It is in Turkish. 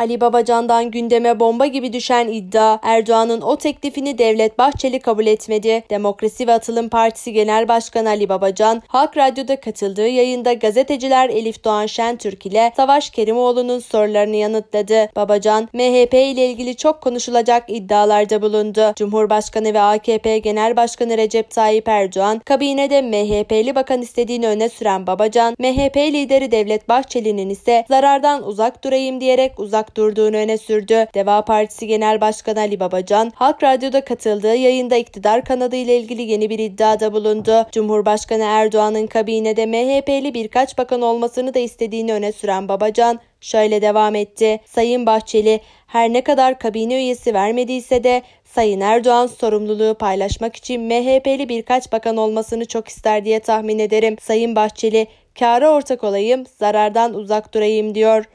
Ali Babacan'dan gündeme bomba gibi düşen iddia Erdoğan'ın o teklifini Devlet Bahçeli kabul etmedi. Demokrasi ve Atılım Partisi Genel Başkanı Ali Babacan, Halk Radyo'da katıldığı yayında gazeteciler Elif Doğan Şentürk ile Savaş Kerimoğlu'nun sorularını yanıtladı. Babacan, MHP ile ilgili çok konuşulacak iddialarda bulundu. Cumhurbaşkanı ve AKP Genel Başkanı Recep Tayyip Erdoğan, kabinede MHP'li bakan istediğini öne süren Babacan, MHP lideri Devlet Bahçeli'nin ise zarardan uzak durayım diyerek uzak olarak durduğunu öne sürdü. Deva Partisi Genel Başkanı Ali Babacan, Halk Radyo'da katıldığı yayında iktidar kanadı ile ilgili yeni bir iddiada bulundu. Cumhurbaşkanı Erdoğan'ın kabinede MHP'li birkaç bakan olmasını da istediğini öne süren Babacan, Şöyle devam etti. Sayın Bahçeli her ne kadar kabine üyesi vermediyse de Sayın Erdoğan sorumluluğu paylaşmak için MHP'li birkaç bakan olmasını çok ister diye tahmin ederim. Sayın Bahçeli kara ortak olayım, zarardan uzak durayım diyor.